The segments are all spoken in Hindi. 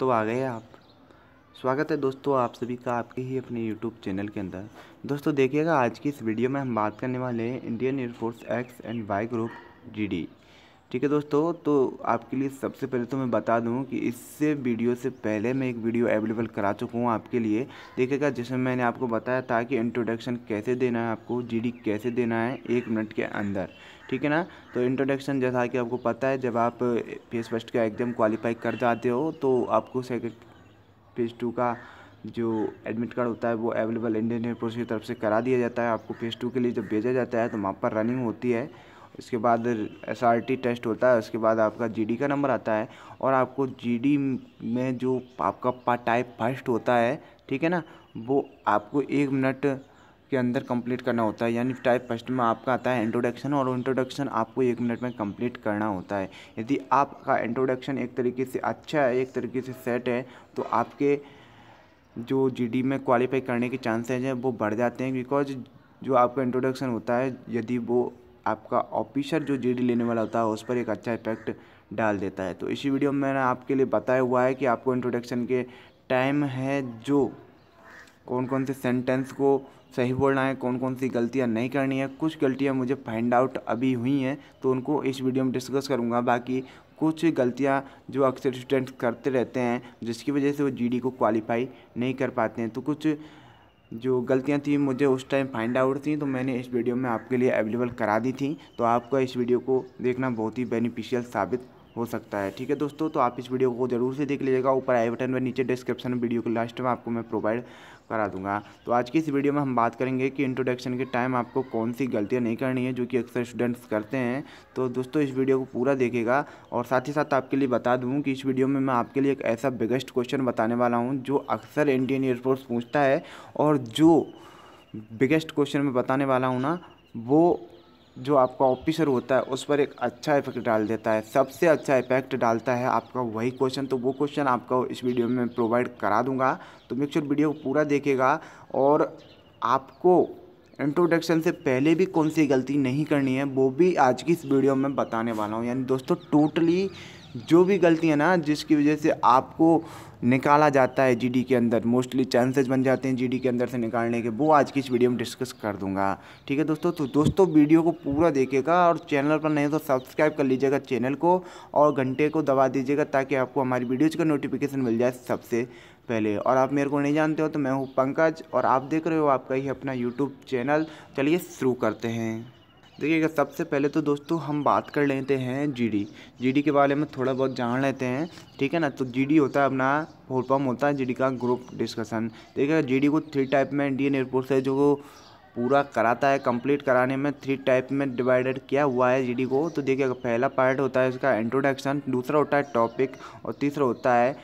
तो आ गए आप स्वागत है दोस्तों आप सभी का आपके ही अपने यूट्यूब चैनल के अंदर दोस्तों देखिएगा आज की इस वीडियो में हम बात करने वाले हैं Indian air force X and Y group जी ठीक है दोस्तों तो आपके लिए सबसे पहले तो मैं बता दूं कि इससे वीडियो से पहले मैं एक वीडियो अवेलेबल करा चुका हूँ आपके लिए देखिएगा जिसमें मैंने आपको बताया था कि इंट्रोडक्शन कैसे देना है आपको जीडी कैसे देना है एक मिनट के अंदर ठीक है ना तो इंट्रोडक्शन जैसा कि आपको पता है जब आप फेस फर्स्ट का एग्ज़ाम क्वालिफाई कर जाते हो तो आपको सेकेंड फेज टू का जो एडमिट कार्ड होता है वो अवेलेबल इंडियन एयरफोर्स की तरफ से करा दिया जाता है आपको फेज टू के लिए जब भेजा जाता है तो वहाँ पर रनिंग होती है इसके बाद टी टेस्ट होता है उसके बाद आपका जीडी का नंबर आता है और आपको जीडी में जो आपका पार्ट टाइप फर्स्ट होता है ठीक है ना वो आपको एक मिनट के अंदर कंप्लीट करना होता है यानी टाइप फर्स्ट में आपका आता है इंट्रोडक्शन और इंट्रोडक्शन आपको एक मिनट में कंप्लीट करना होता है यदि आपका इंट्रोडक्शन एक तरीके से अच्छा है एक तरीके से सेट है तो आपके जो डी में क्वालिफाई करने के चांसेज हैं वो बढ़ जाते हैं बिकॉज जो आपका इंट्रोडक्शन होता है यदि वो आपका ऑफिशियल जो जीडी लेने वाला होता है उस पर एक अच्छा इफेक्ट डाल देता है तो इसी वीडियो में मैंने आपके लिए बताया हुआ है कि आपको इंट्रोडक्शन के टाइम है जो कौन कौन से सेंटेंस को सही बोलना है कौन कौन सी गलतियाँ नहीं करनी है कुछ गलतियाँ मुझे फाइंड आउट अभी हुई हैं तो उनको इस वीडियो में डिस्कस करूँगा बाकी कुछ गलतियाँ जो अक्सर स्टूडेंट्स करते रहते हैं जिसकी वजह से वो जीडी को क्वालिफाई नहीं कर पाते हैं तो कुछ जो गलतियाँ थी मुझे उस टाइम फाइंड आउट थी तो मैंने इस वीडियो में आपके लिए अवेलेबल करा दी थी तो आपका इस वीडियो को देखना बहुत ही बेनिफिशियल साबित हो सकता है ठीक है दोस्तों तो आप इस वीडियो को ज़रूर से देख लीजिएगा ऊपर आई बटन व नीचे डिस्क्रिप्शन में वीडियो के लास्ट में आपको मैं प्रोवाइड करा दूंगा तो आज की इस वीडियो में हम बात करेंगे कि इंट्रोडक्शन के टाइम आपको कौन सी गलतियाँ नहीं करनी है जो कि अक्सर स्टूडेंट्स करते हैं तो दोस्तों इस वीडियो को पूरा देखेगा और साथ ही साथ आपके लिए बता दूँ कि इस वीडियो में मैं आपके लिए एक ऐसा बिगेस्ट क्वेश्चन बताने वाला हूँ जो अक्सर इंडियन एयरफोर्स पूछता है और जो बिगेस्ट क्वेश्चन मैं बताने वाला हूँ ना वो जो आपका ऑफिसर होता है उस पर एक अच्छा इफेक्ट डाल देता है सबसे अच्छा इफेक्ट डालता है आपका वही क्वेश्चन तो वो क्वेश्चन आपका इस वीडियो में प्रोवाइड करा दूंगा तो मेक श्योर वीडियो पूरा देखेगा और आपको इंट्रोडक्शन से पहले भी कौन सी गलती नहीं करनी है वो भी आज की इस वीडियो में बताने वाला हूँ यानी दोस्तों टोटली totally जो भी गलतियाँ ना जिसकी वजह से आपको निकाला जाता है जीडी के अंदर मोस्टली चांसेस बन जाते हैं जीडी के अंदर से निकालने के वो आज की इस वीडियो में डिस्कस कर दूंगा ठीक है दोस्तों तो दोस्तों वीडियो को पूरा देखिएगा और चैनल पर नहीं तो सब्सक्राइब कर लीजिएगा चैनल को और घंटे को दबा दीजिएगा ताकि आपको हमारी वीडियोज़ का नोटिफिकेशन मिल जाए सबसे पहले और आप मेरे को नहीं जानते हो तो मैं हूँ पंकज और आप देख रहे हो आपका ही अपना यूट्यूब चैनल चलिए शुरू करते हैं देखिएगा सबसे पहले तो दोस्तों हम बात कर लेते हैं जीडी जीडी के बारे में थोड़ा बहुत जान लेते हैं ठीक है ना तो जीडी होता है अपना फुल फॉर्म होता है जीडी का ग्रुप डिस्कशन देखिएगा जीडी को थ्री टाइप में इंडियन एयरफोर्स है जो पूरा कराता है कंप्लीट कराने में थ्री टाइप में डिवाइडेड किया हुआ है जी को तो देखिएगा पहला पार्ट होता है उसका इंट्रोडक्शन दूसरा होता है टॉपिक और तीसरा होता है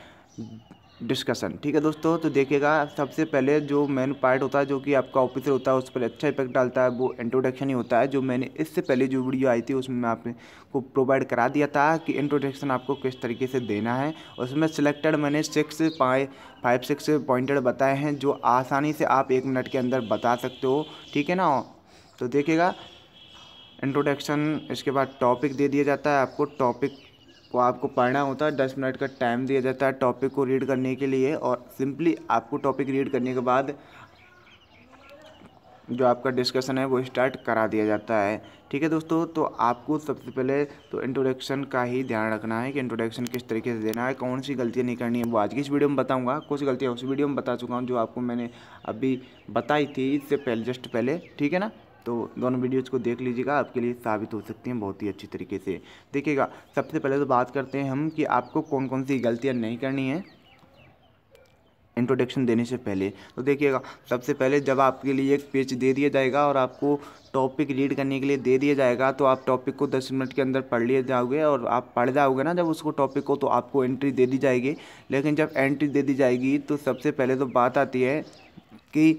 डिस्कशन ठीक है दोस्तों तो देखिएगा सबसे पहले जो मेन पार्ट होता है जो कि आपका ऑफिसर होता है उस पर अच्छा इफेक्ट डालता है वो इंट्रोडक्शन ही होता है जो मैंने इससे पहले जो वीडियो आई थी उसमें मैं आपको प्रोवाइड करा दिया था कि इंट्रोडक्शन आपको किस तरीके से देना है उसमें सिलेक्टेड मैंने six pi five six pointed बताए हैं जो आसानी से आप एक मिनट के अंदर बता सकते हो ठीक है ना तो देखिएगा इंट्रोडक्शन इसके बाद टॉपिक दे दिया जाता है आपको टॉपिक को आपको पढ़ना होता है दस मिनट का टाइम दिया जाता है टॉपिक को रीड करने के लिए और सिंपली आपको टॉपिक रीड करने के बाद जो आपका डिस्कशन है वो स्टार्ट करा दिया जाता है ठीक है दोस्तों तो आपको सबसे पहले तो इंट्रोडक्शन का ही ध्यान रखना है कि इंट्रोडक्शन किस तरीके से देना है कौन सी गलतियाँ नहीं करनी है वो आज की इस वीडियो में बताऊंगा कुछ गलतियाँ उस वीडियो में बता चुका हूँ जो आपको मैंने अभी बताई थी इससे पहले जस्ट पहले ठीक है ना तो दोनों वीडियोज़ को देख लीजिएगा आपके लिए साबित हो सकती हैं बहुत ही अच्छी तरीके से देखिएगा सबसे पहले तो बात करते हैं हम कि आपको कौन कौन सी गलतियाँ नहीं करनी है इंट्रोडक्शन देने से पहले तो देखिएगा सबसे पहले जब आपके लिए एक पेज दे दिया जाएगा और आपको टॉपिक रीड करने के लिए दे दिया जाएगा तो आप टॉपिक को 10 मिनट के अंदर पढ़ लिए जाओगे और आप पढ़ जाओगे ना जब उसको टॉपिक को तो आपको एंट्री दे दी जाएगी लेकिन जब एंट्री दे दी जाएगी तो सबसे पहले तो बात आती है कि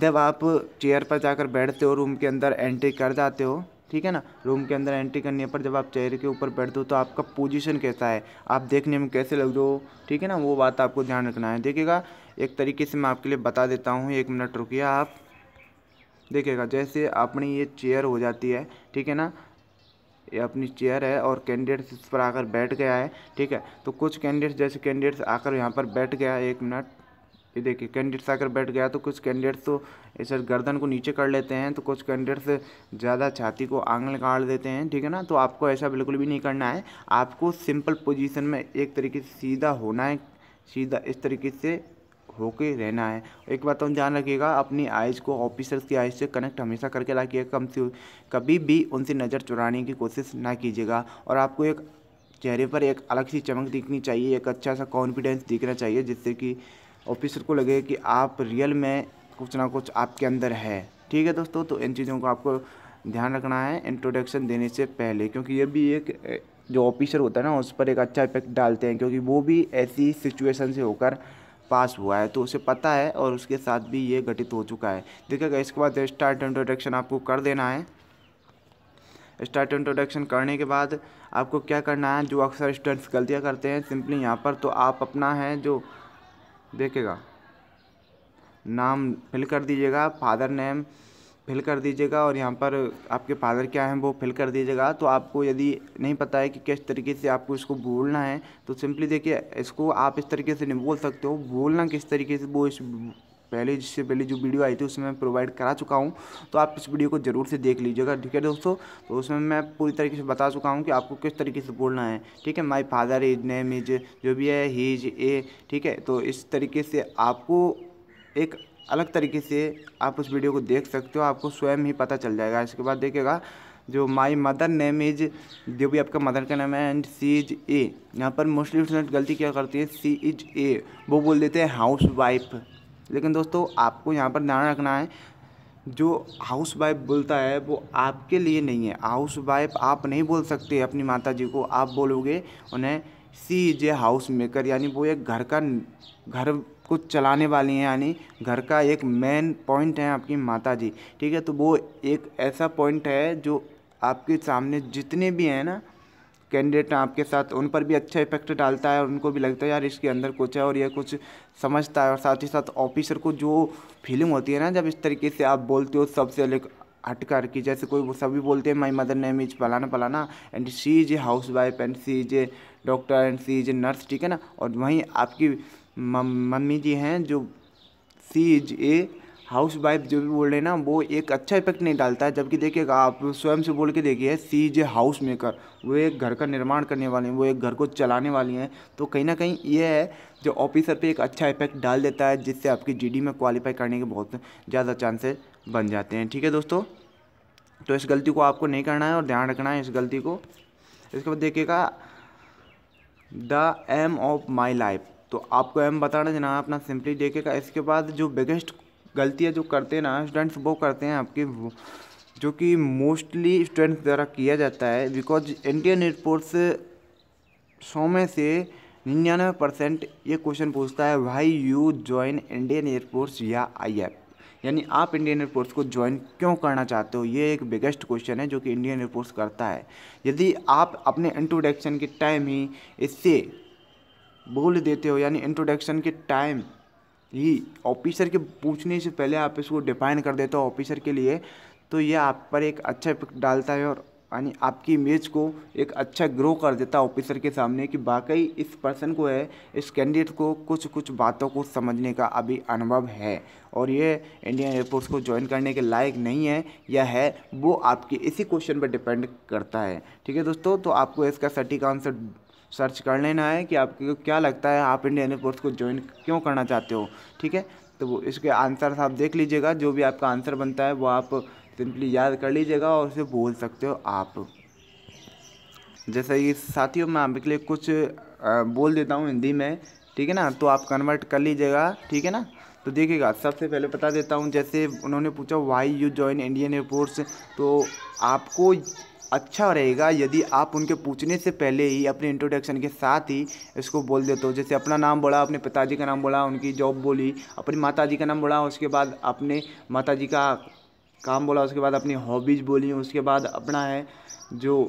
जब आप चेयर पर जाकर बैठते हो रूम के अंदर एंट्री कर जाते हो ठीक है ना रूम के अंदर एंट्री करने पर जब आप चेयर के ऊपर बैठते हो तो आपका पोजीशन कैसा है आप देखने में कैसे लग दो ठीक है ना वो बात आपको ध्यान रखना है देखिएगा एक तरीके से मैं आपके लिए बता देता हूँ एक मिनट रुकिए आप देखिएगा जैसे अपनी ये चेयर हो जाती है ठीक है ना ये अपनी चेयर है और कैंडिडेट्स इस पर आकर बैठ गया है ठीक है तो कुछ कैंडिडेट्स जैसे कैंडिडेट्स आकर यहाँ पर बैठ गया एक मिनट ये देखिए कैंडिडेट्स आकर बैठ गया तो कुछ कैंडिडेट्स तो ऐसे गर्दन को नीचे कर लेते हैं तो कुछ कैंडिडेट्स ज़्यादा छाती को आंगन काट देते हैं ठीक है ना तो आपको ऐसा बिल्कुल भी नहीं करना है आपको सिंपल पोजीशन में एक तरीके से सीधा होना है सीधा इस तरीके से होके रहना है एक बात तो ध्यान रखिएगा अपनी आइज़ को ऑफिसर्स की आइज़ से कनेक्ट हमेशा करके रखिएगा कम से कभी भी उनसे नज़र चुराने की कोशिश ना कीजिएगा और आपको एक चेहरे पर एक अलग सी चमक दिखनी चाहिए एक अच्छा सा कॉन्फिडेंस दिखना चाहिए जिससे कि ऑफिसर को लगे कि आप रियल में कुछ ना कुछ आपके अंदर है ठीक है दोस्तों तो इन चीज़ों को आपको ध्यान रखना है इंट्रोडक्शन देने से पहले क्योंकि ये भी एक जो ऑफिसर होता है ना उस पर एक अच्छा इफेक्ट डालते हैं क्योंकि वो भी ऐसी सिचुएशन से होकर पास हुआ है तो उसे पता है और उसके साथ भी ये घटित हो चुका है देखिएगा इसके बाद स्टार्ट इंट्रोडक्शन आपको कर देना है स्टार्ट इंट्रोडक्शन करने के बाद आपको क्या करना है जो अक्सर स्टूडेंट्स गलतियाँ करते हैं सिंपली यहाँ पर तो आप अपना है जो देखेगा नाम फिल कर दीजिएगा फादर नेम फिल कर दीजिएगा और यहाँ पर आपके फादर क्या हैं वो फिल कर दीजिएगा तो आपको यदि नहीं पता है कि किस तरीके से आपको इसको बोलना है तो सिंपली देखिए इसको आप इस तरीके से नहीं बोल सकते हो बोलना किस तरीके से वो इस पहले जिससे पहले जो वीडियो आई थी उसमें मैं प्रोवाइड करा चुका हूँ तो आप इस वीडियो को ज़रूर से देख लीजिएगा ठीक है दोस्तों तो उसमें मैं पूरी तरीके से बता चुका हूँ कि आपको किस तरीके से बोलना है ठीक है my father is name is जो भी है ही इज ए ठीक है तो इस तरीके से आपको एक अलग तरीके से आप उस वीडियो को देख सकते हो आपको स्वयं ही पता चल जाएगा इसके बाद देखिएगा जो माई मदर नेम इज जो भी आपका मदर का नाम है एंड सी इज ए यहाँ पर मोस्टली स्टूडेंट गलती क्या करती है सी इज ए वो बोल देते हैं हाउस वाइफ लेकिन दोस्तों आपको यहाँ पर ध्यान रखना है जो हाउस वाइफ बोलता है वो आपके लिए नहीं है हाउस वाइफ आप नहीं बोल सकते अपनी माता जी को आप बोलोगे उन्हें she is a house maker यानी वो एक घर का घर को चलाने वाली हैं यानी घर का एक मेन पॉइंट है आपकी माता जी ठीक है तो वो एक ऐसा पॉइंट है जो आपके सामने जितने भी हैं ना कैंडिडेट हैं आपके साथ उन पर भी अच्छा इफेक्ट डालता है और उनको भी लगता है यार इसके अंदर कुछ है और यह कुछ समझता है और साथ ही साथ ऑफिसर को जो फीलिंग होती है ना जब इस तरीके से आप बोलते हो सबसे अलग हट कर कि जैसे कोई सभी बोलते हैं माई मदर नेम इज पलाना पलाना and she is a house wife and she is a doctor and she is a nurse ठीक है ना और वहीं आपकी मम्मी जी हैं जो she is a house wife जो भी बोल रहे हैं ना वो एक अच्छा इफेक्ट नहीं डालता है जबकि देखिएगा आप स्वयं से बोल के देखिए सी जे हाउस मेकर वो एक घर का निर्माण करने वाले हैं वो एक घर को चलाने वाली हैं तो कहीं ना कहीं ये है जो ऑफिसर पे एक अच्छा इफेक्ट डाल देता है जिससे आपकी जीडी में क्वालिफाई करने के बहुत ज़्यादा चांसेस बन जाते हैं ठीक है दोस्तों तो इस गलती को आपको नहीं करना है और ध्यान रखना है इस गलती को इसके बाद देखिएगा the aim of my life तो आपको एम बताना जनाब अपना सिंपली देखिएगा इसके बाद जो बिगेस्ट गलतियाँ जो करते हैं ना स्टूडेंट्स वो करते हैं आपके जो कि मोस्टली स्टूडेंट्स द्वारा किया जाता है बिकॉज इंडियन एयरपोर्ट्स सौ में से निन्यानवे परसेंट ये क्वेश्चन पूछता है why you join Indian airports या आई एफ यानी आप इंडियन एयरपोर्ट्स को ज्वाइन क्यों करना चाहते हो ये एक बिगेस्ट क्वेश्चन है जो कि इंडियन एयरपोर्ट्स करता है यदि आप अपने इंट्रोडक्शन के टाइम ही इससे बोल देते हो यानी इंट्रोडक्शन के टाइम ही ऑफिसर के पूछने से पहले आप इसको डिफाइन कर देते हो ऑफिसर के लिए तो यह आप पर एक अच्छा इफेक्ट डालता है और यानी आपकी इमेज को एक अच्छा ग्रो कर देता है ऑफिसर के सामने कि वाकई इस पर्सन को है इस कैंडिडेट को कुछ कुछ बातों को समझने का अभी अनुभव है और ये इंडियन एयरफोर्स को ज्वाइन करने के लायक नहीं है या है वो आपके इसी क्वेश्चन पर डिपेंड करता है ठीक है दोस्तों तो आपको इसका सटीक आंसर सर्च कर लेना है कि आपको क्या लगता है आप इंडियन एयरफोर्स को ज्वाइन क्यों करना चाहते हो ठीक है तो वो इसके आंसर आप देख लीजिएगा जो भी आपका आंसर बनता है वो आप सिंपली याद कर लीजिएगा और उसे बोल सकते हो आप जैसे कि साथियों मैं आपके लिए कुछ बोल देता हूँ हिंदी में ठीक है ना तो आप कन्वर्ट कर लीजिएगा ठीक है ना तो देखिएगा सबसे पहले बता देता हूँ जैसे उन्होंने पूछा why you join Indian air force तो आपको अच्छा रहेगा यदि आप उनके पूछने से पहले ही अपने इंट्रोडक्शन के साथ ही इसको बोल देते हो जैसे अपना नाम बोला अपने पिताजी का नाम बोला उनकी जॉब बोली अपनी माता जी का नाम बोला उसके बाद अपने माता जी का काम बोला उसके बाद अपनी हॉबीज़ बोली उसके बाद अपना है जो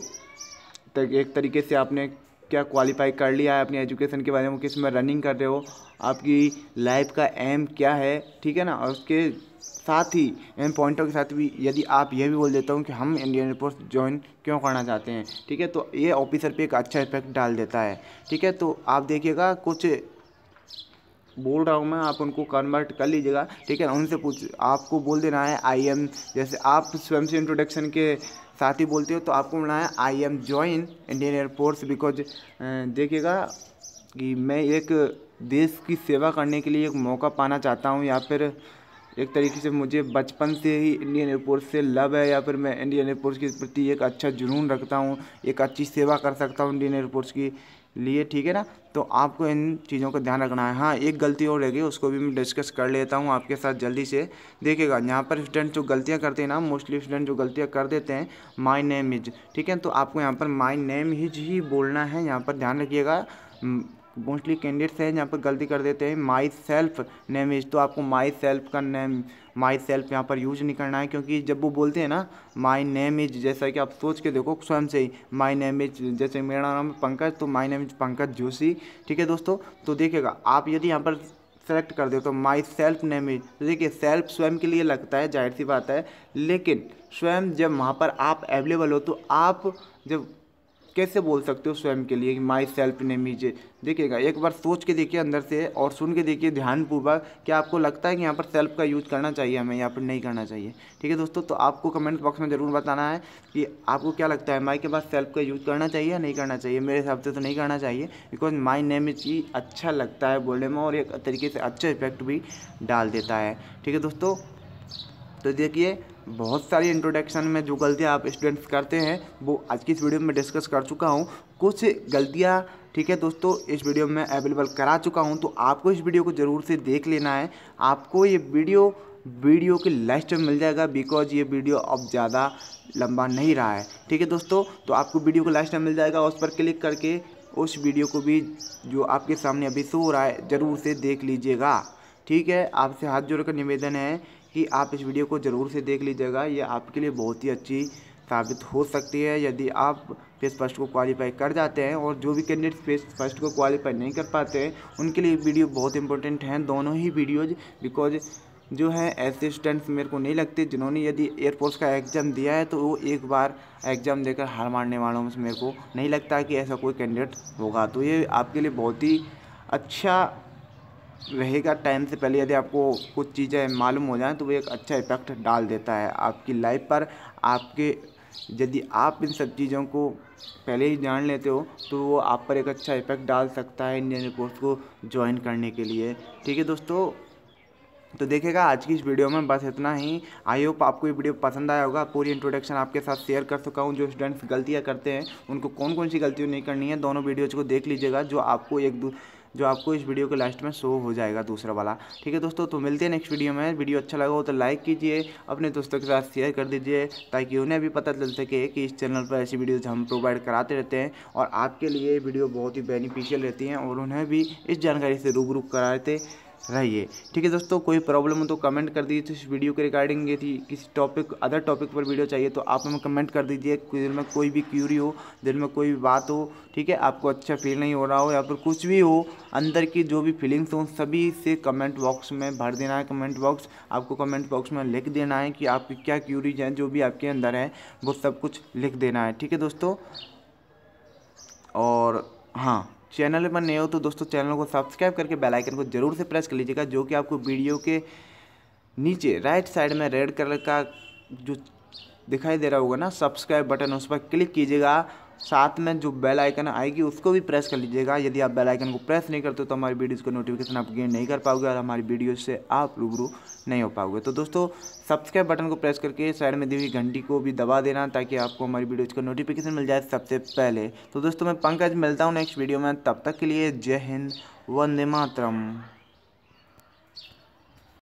एक तरीके से आपने क्या क्वालिफाई कर लिया है अपनी एजुकेशन के बारे में किस में रनिंग कर रहे हो आपकी लाइफ का एम क्या है ठीक है ना और उसके साथ ही इन पॉइंटों के साथ भी यदि आप ये भी बोल देता हूँ कि हम इंडियन एयरफोर्स ज्वाइन क्यों करना चाहते हैं ठीक है तो ये ऑफिसर पे एक अच्छा इफेक्ट डाल देता है ठीक है तो आप देखिएगा कुछ बोल रहा हूँ मैं आप उनको कन्वर्ट कर लीजिएगा ठीक है उनसे पूछ आपको बोल देना है आई एम जैसे आप स्वयं से इंट्रोडक्शन के साथ ही बोलते हो तो आपको बोलना है I am join Indian air force because देखिएगा कि मैं एक देश की सेवा करने के लिए एक मौका पाना चाहता हूँ या फिर एक तरीके से मुझे बचपन से ही इंडियन एयरफोर्स से लव है या फिर मैं इंडियन एयरपोर्ट्स के प्रति एक अच्छा जुनून रखता हूँ एक अच्छी सेवा कर सकता हूँ इंडियन एयरपोर्ट्स की लिए ठीक है ना तो आपको इन चीज़ों का ध्यान रखना है हाँ एक गलती और रहेगी उसको भी मैं डिस्कस कर लेता हूँ आपके साथ जल्दी से देखिएगा यहाँ पर स्टूडेंट जो गलतियाँ करते हैं ना मोस्टली स्टूडेंट जो गलतियाँ कर देते हैं माई नेम इज ठीक है तो आपको यहाँ पर माई नेम इज ही बोलना है यहाँ पर ध्यान रखिएगा मोस्टली कैंडिडेट्स हैं जहाँ पर गलती कर देते हैं माई सेल्फ नेम इज तो आपको माई सेल्फ का नेम माई सेल्फ यहाँ पर यूज नहीं करना है क्योंकि जब वो बोलते हैं ना माई नेम इज जैसा कि आप सोच के देखो स्वयं से ही माई नेम इज जैसे मेरा नाम है पंकज तो my name is Pankaj Joshi ठीक है दोस्तों तो देखिएगा आप यदि यहाँ पर सेलेक्ट कर दे तो माई सेल्फ नेम इज तो देखिए सेल्फ स्वयं के लिए लगता है जाहिर सी बात है लेकिन स्वयं जब वहाँ पर आप अवेलेबल हो तो आप जब कैसे बोल सकते हो स्वयं के लिए कि माई सेल्फ नेम इज देखिएगा एक बार सोच के देखिए अंदर से और सुन के देखिए ध्यानपूर्वक कि आपको लगता है कि यहाँ पर सेल्फ का यूज़ करना चाहिए हमें यहाँ पर नहीं करना चाहिए ठीक है दोस्तों तो आपको कमेंट बॉक्स में ज़रूर बताना है कि आपको क्या लगता है माई के पास सेल्फ का यूज़ करना चाहिए या नहीं करना चाहिए मेरे हिसाब से तो नहीं करना चाहिए बिकॉज माई नेम इज ही अच्छा लगता है बोलने में और एक तरीके से अच्छा इफेक्ट भी डाल देता है ठीक है दोस्तों तो देखिए बहुत सारी इंट्रोडक्शन में जो गलतियाँ आप स्टूडेंट्स करते हैं वो आज की इस वीडियो में डिस्कस कर चुका हूँ कुछ गलतियाँ ठीक है दोस्तों इस वीडियो में अवेलेबल करा चुका हूँ तो आपको इस वीडियो को ज़रूर से देख लेना है आपको ये वीडियो वीडियो के लास्ट में मिल जाएगा बिकॉज ये वीडियो अब ज़्यादा लंबा नहीं रहा है ठीक है दोस्तों तो आपको वीडियो को लास्ट में मिल जाएगा उस पर क्लिक करके उस वीडियो को भी जो आपके सामने अभी शो हो रहा है ज़रूर से देख लीजिएगा ठीक है आपसे हाथ जोड़कर निवेदन है कि आप इस वीडियो को ज़रूर से देख लीजिएगा ये आपके लिए बहुत ही अच्छी साबित हो सकती है यदि आप फेस फर्स्ट को क्वालिफाई कर जाते हैं और जो भी कैंडिडेट फेस फर्स्ट को क्वालिफाई नहीं कर पाते हैं उनके लिए वीडियो बहुत इंपॉर्टेंट हैं दोनों ही वीडियोज बिकॉज जो है ऐसे मेरे को नहीं लगते जिन्होंने यदि एयरफोर्स का एग्ज़ाम दिया है तो वो एक बार एग्ज़ाम देकर हार मारने वालों में से मेरे को नहीं लगता कि ऐसा कोई कैंडिडेट होगा तो ये आपके लिए बहुत ही अच्छा रहेगा टाइम से पहले यदि आपको कुछ चीज़ें मालूम हो जाएं तो वो एक अच्छा इफेक्ट डाल देता है आपकी लाइफ पर आपके यदि आप इन सब चीज़ों को पहले ही जान लेते हो तो वो आप पर एक अच्छा इफेक्ट डाल सकता है इंजीनियरिंग कोर्स को ज्वाइन करने के लिए ठीक है दोस्तों तो देखेगा आज की इस वीडियो में बस इतना ही आई होप आपको ये वीडियो पसंद आया होगा पूरी इंट्रोडक्शन आपके साथ शेयर कर चुका हूँ जो स्टूडेंट्स गलतियाँ करते हैं उनको कौन कौन सी गलतियों नहीं करनी है दोनों वीडियोज़ को देख लीजिएगा जो आपको एक जो आपको इस वीडियो के लास्ट में शो हो जाएगा दूसरा वाला ठीक है दोस्तों तो मिलते हैं नेक्स्ट वीडियो में वीडियो अच्छा लगा हो तो लाइक कीजिए अपने दोस्तों के साथ शेयर कर दीजिए ताकि उन्हें भी पता चल सके कि इस चैनल पर ऐसी वीडियोज़ हम प्रोवाइड कराते रहते हैं और आपके लिए वीडियो बहुत ही बेनिफिशियल रहती हैं और उन्हें भी इस जानकारी से रूबरू कराते रहिए ठीक है दोस्तों कोई प्रॉब्लम हो तो कमेंट कर दीजिए तो इस वीडियो के रिगार्डिंग यदि किसी टॉपिक अदर टॉपिक पर वीडियो चाहिए तो आप हमें कमेंट कर दीजिए दिल में कोई भी क्यूरी हो दिल में कोई भी बात हो ठीक है आपको अच्छा फील नहीं हो रहा हो या फिर कुछ भी हो अंदर की जो भी फीलिंग्स हो सभी से कमेंट बॉक्स में भर देना है कमेंट बॉक्स आपको कमेंट बॉक्स में लिख देना है कि आपकी क्या क्यूरीज हैं जो भी आपके अंदर है वो सब कुछ लिख देना है ठीक है दोस्तों और हाँ चैनल पर नए हो तो दोस्तों चैनल को सब्सक्राइब करके बेल आइकन को ज़रूर से प्रेस कर लीजिएगा जो कि आपको वीडियो के नीचे राइट साइड में रेड कलर का जो दिखाई दे रहा होगा ना सब्सक्राइब बटन उस पर क्लिक कीजिएगा साथ में जो बेल आइकन आएगी उसको भी प्रेस कर लीजिएगा यदि आप बेल आइकन को प्रेस नहीं करते तो हमारी वीडियोज़ को नोटिफिकेशन आप गेन नहीं कर पाओगे और हमारी वीडियो से आप रूबरू नहीं हो पाओगे तो दोस्तों सब्सक्राइब बटन को प्रेस करके साइड में दी हुई घंटी को भी दबा देना ताकि आपको हमारी वीडियोज़ का नोटिफिकेशन मिल जाए सबसे पहले तो दोस्तों मैं पंकज मिलता हूँ नेक्स्ट वीडियो में तब तक के लिए जय हिंद वंदे मातरम